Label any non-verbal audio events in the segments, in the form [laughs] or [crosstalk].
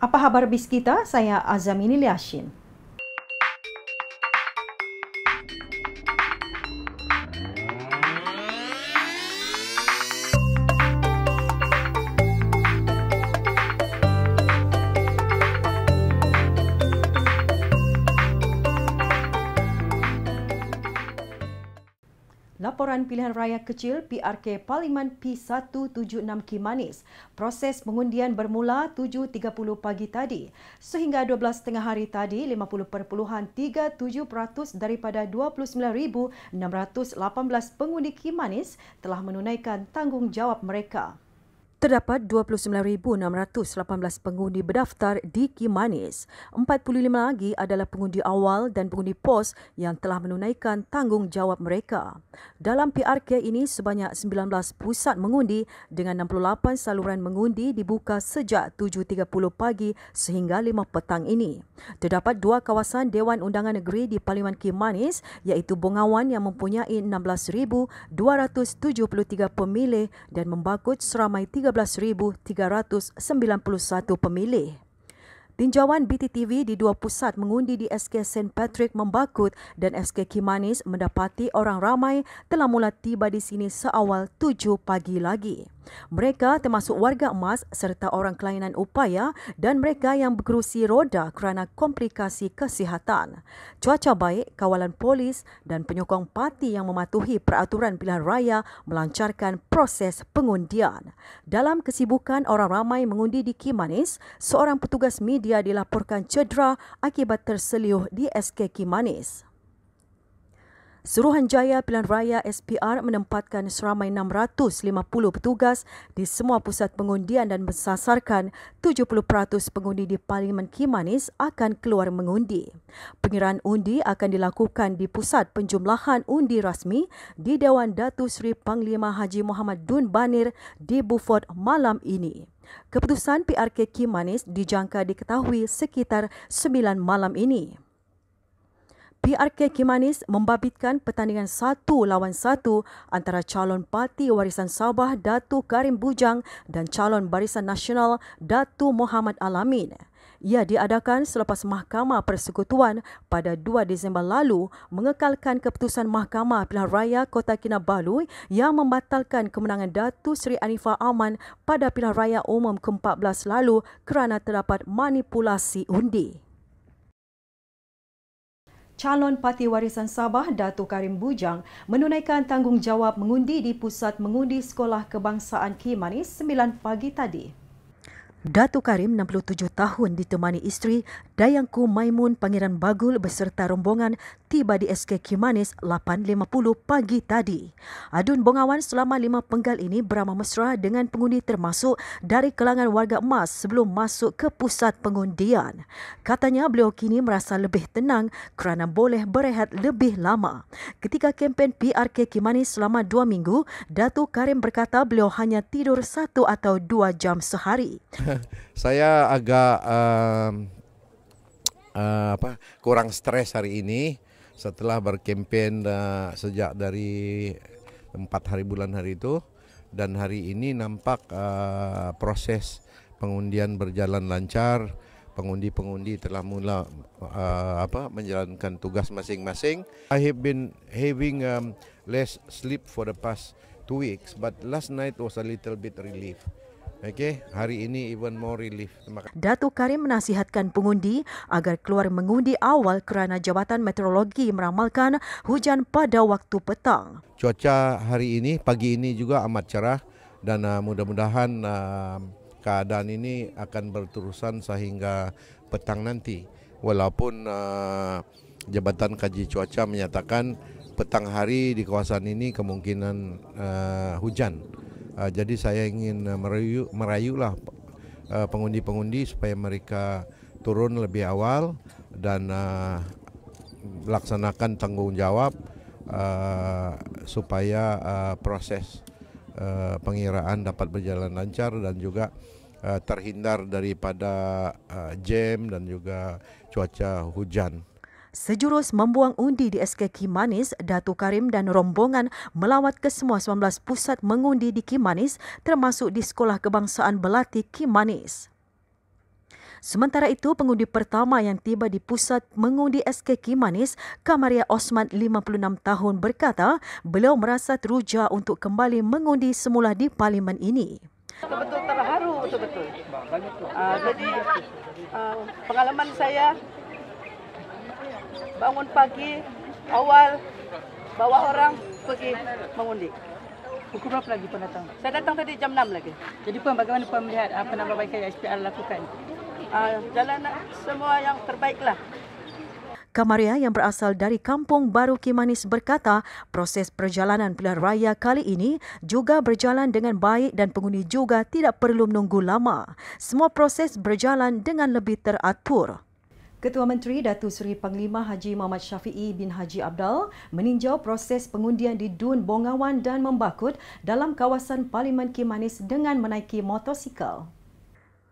Apa khabar kita? Saya Azamin Ilyashin. laporan pilihan raya kecil PRK Parlimen P176 Kimanis. Proses pengundian bermula 7.30 pagi tadi. Sehingga 12.30 hari tadi, 50.37% daripada 29,618 pengundi Kimanis telah menunaikan tanggungjawab mereka. Terdapat 29,618 pengundi berdaftar di Kimanis. 45 lagi adalah pengundi awal dan pengundi pos yang telah menunaikan tanggungjawab mereka. Dalam PRK ini, sebanyak 19 pusat mengundi dengan 68 saluran mengundi dibuka sejak 7.30 pagi sehingga 5 petang ini. Terdapat dua kawasan Dewan Undangan Negeri di Parlimen Kimanis iaitu Bongawan yang mempunyai 16,273 pemilih dan membakut seramai 3 13,391 pemilih. Tinjauan BTTV di dua pusat mengundi di SK St. Patrick Membakut dan SK Kimanis mendapati orang ramai telah mula tiba di sini seawal 7 pagi lagi. Mereka termasuk warga emas serta orang kelainan upaya dan mereka yang berkerusi roda kerana komplikasi kesihatan. Cuaca baik, kawalan polis dan penyokong parti yang mematuhi peraturan pilihan raya melancarkan proses pengundian. Dalam kesibukan orang ramai mengundi di Kimanis, seorang petugas media ia dilaporkan cedera akibat terseliuh di SK Kimanis. Suruhanjaya Pilihan Raya SPR menempatkan seramai 650 petugas di semua pusat pengundian dan mensasarkan 70% pengundi di Parlimen Kimanis akan keluar mengundi. Pengiraan undi akan dilakukan di Pusat Penjumlahan Undi Rasmi di Dewan Datu Seri Panglima Haji Muhammad Dun Banir di Buford malam ini. Keputusan PRK Kim Manis dijangka diketahui sekitar 9 malam ini. PRK Kim Manis membabitkan pertandingan satu lawan satu antara calon parti warisan Sabah Datu Karim Bujang dan calon barisan nasional Datu Muhammad Alamin ia diadakan selepas Mahkamah Persekutuan pada 2 Disember lalu mengekalkan keputusan Mahkamah Pilihan Raya Kota Kinabalu yang membatalkan kemenangan Datu Seri Anifah Aman pada Pilihan Raya Umum ke-14 lalu kerana terdapat manipulasi undi. Calon Parti Warisan Sabah Datuk Karim Bujang menunaikan tanggungjawab mengundi di Pusat Mengundi Sekolah Kebangsaan Kimanis 9 pagi tadi. Datuk Karim, 67 tahun, ditemani isteri Dayangku Maimun Pangeran Bagul beserta rombongan tiba di SK Kimanis 8.50 pagi tadi. Adun bongawan selama lima penggal ini beramah mesra dengan pengundi termasuk dari kelangan warga emas sebelum masuk ke pusat pengundian. Katanya beliau kini merasa lebih tenang kerana boleh berehat lebih lama. Ketika kempen PRK Kimanis selama dua minggu, Datuk Karim berkata beliau hanya tidur satu atau dua jam sehari. [laughs] Saya agak uh, Eh, apa kurang stres hari ini setelah berkempen uh, sejak dari empat hari bulan hari itu dan hari ini nampak uh, proses pengundian berjalan lancar pengundi-pengundi telah mula uh, apa menjalankan tugas masing-masing I have been having um, less sleep for the past two weeks but last night was a little bit relief. Okey, hari ini even more relief. Datuk Karim menasihatkan pengundi agar keluar mengundi awal kerana Jabatan Meteorologi meramalkan hujan pada waktu petang. Cuaca hari ini, pagi ini juga amat cerah dan uh, mudah-mudahan um, keadaan ini akan berterusan sehingga petang nanti. Walaupun uh, Jabatan Kaji Cuaca menyatakan petang hari di kawasan ini kemungkinan uh, hujan. Ah, jadi saya ingin eh, merayu merayulah eh, pengundi-pengundi supaya mereka turun lebih awal dan uh, laksanakan tanggung jawab uh, supaya uh, proses uh, pengiraan dapat berjalan lancar dan juga uh, terhindar daripada uh, jam dan juga cuaca hujan. Sejurus membuang undi di SK Kimanis, Datu Karim dan rombongan melawat ke semua 19 pusat mengundi di Kimanis termasuk di Sekolah Kebangsaan Belati Kimanis. Sementara itu, pengundi pertama yang tiba di pusat mengundi SK Kimanis, Kamaria Osman 56 tahun berkata, beliau merasa teruja untuk kembali mengundi semula di parlimen ini. Betul-betul terharu, betul-betul. Uh, jadi uh, pengalaman saya bangun pagi awal bawa orang pergi mengundi. Pukul berapa lagi Puan datang? Saya datang tadi jam 6 lagi. Jadi Puan bagaimana Puan melihat apa nama baik yang SPR lakukan? Ah, jalan semua yang terbaiklah. Kamaria yang berasal dari Kampung Baru Kimanis berkata proses perjalanan pilihan raya kali ini juga berjalan dengan baik dan pengundi juga tidak perlu menunggu lama. Semua proses berjalan dengan lebih teratur. Ketua Menteri Datu Seri Panglima Haji Muhammad Syafi'i bin Haji Abdal meninjau proses pengundian di Dun Bongawan dan Membakut dalam kawasan Parlimen Kimanis dengan menaiki motosikal.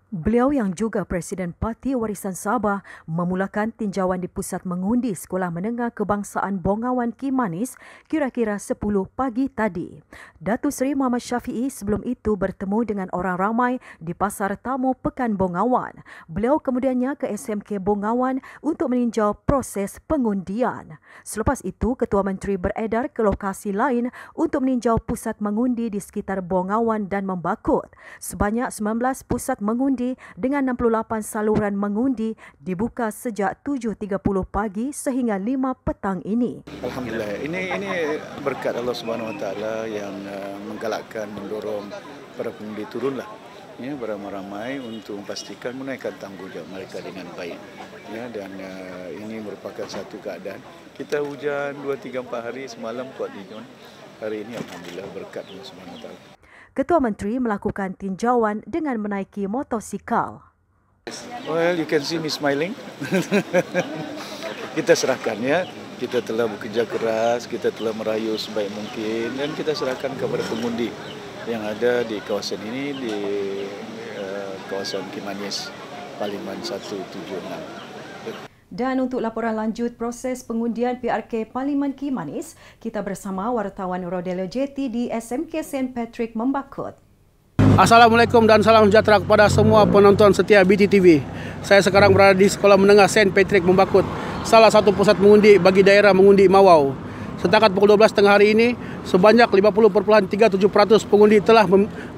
Beliau yang juga Presiden Parti Warisan Sabah memulakan tinjauan di Pusat Mengundi Sekolah Menengah Kebangsaan Bongawan Kimanis kira-kira 10 pagi tadi. Datu Seri Muhammad Syafi'i sebelum itu bertemu dengan orang ramai di Pasar Tamu Pekan Bongawan. Beliau kemudiannya ke SMK Bongawan untuk meninjau proses pengundian. Selepas itu, Ketua Menteri beredar ke lokasi lain untuk meninjau pusat mengundi di sekitar Bongawan dan Membakut. Sebanyak 19 pusat mengundi mengundi dengan 68 saluran mengundi dibuka sejak 7.30 pagi sehingga 5 petang ini. Alhamdulillah. Ini ini berkat Allah Subhanahu Taala yang eh, menggalakkan mendorong para pengundi turunlah ya beramai-ramai untuk memastikan menaikkan tanggungjawab mereka dengan baik. Ya dan uh, ini merupakan satu keadaan. Kita hujan 2 3 4 hari semalam kuat di dijon. Hari ini alhamdulillah berkat Allah Subhanahu Taala. Ketua Menteri melakukan tinjauan dengan menaiki motosikal. Well, you can see me smiling. [laughs] kita serahkan ya. Kita telah bekerja keras, kita telah merayu sebaik mungkin dan kita serahkan kepada pengundi yang ada di kawasan ini di uh, kawasan Kimanis Paliman 176. Dan untuk laporan lanjut proses pengundian PRK Parlimen Kimanis, kita bersama wartawan Rodelio JT di SMK St. Patrick Membakut. Assalamualaikum dan salam sejahtera kepada semua penonton setia BTTV. Saya sekarang berada di Sekolah Menengah St. Patrick Membakut, salah satu pusat mengundi bagi daerah mengundi Mawau. Setakat pukul 12.30 hari ini, sebanyak 50.37% pengundi telah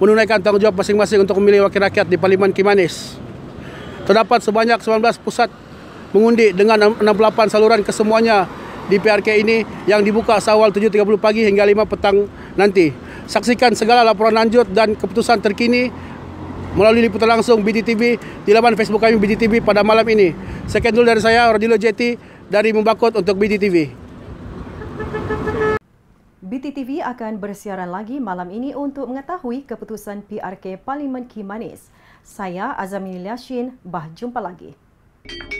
menunaikan tanggungjawab masing-masing untuk memilih wakil rakyat di Parlimen Kimanis. Terdapat sebanyak 19 pusat mengundi dengan 68 saluran kesemuanya di PRK ini yang dibuka seawal 7.30 pagi hingga 5 petang nanti. Saksikan segala laporan lanjut dan keputusan terkini melalui liputan langsung BTTV di laman Facebook kami BTTV pada malam ini. Sekian dulu dari saya, Rodilo Jeti dari Membakut untuk BTTV. BTTV akan bersiaran lagi malam ini untuk mengetahui keputusan PRK Parlimen Kimanis. Saya Azamil Yashin, bah jumpa lagi. Thank you.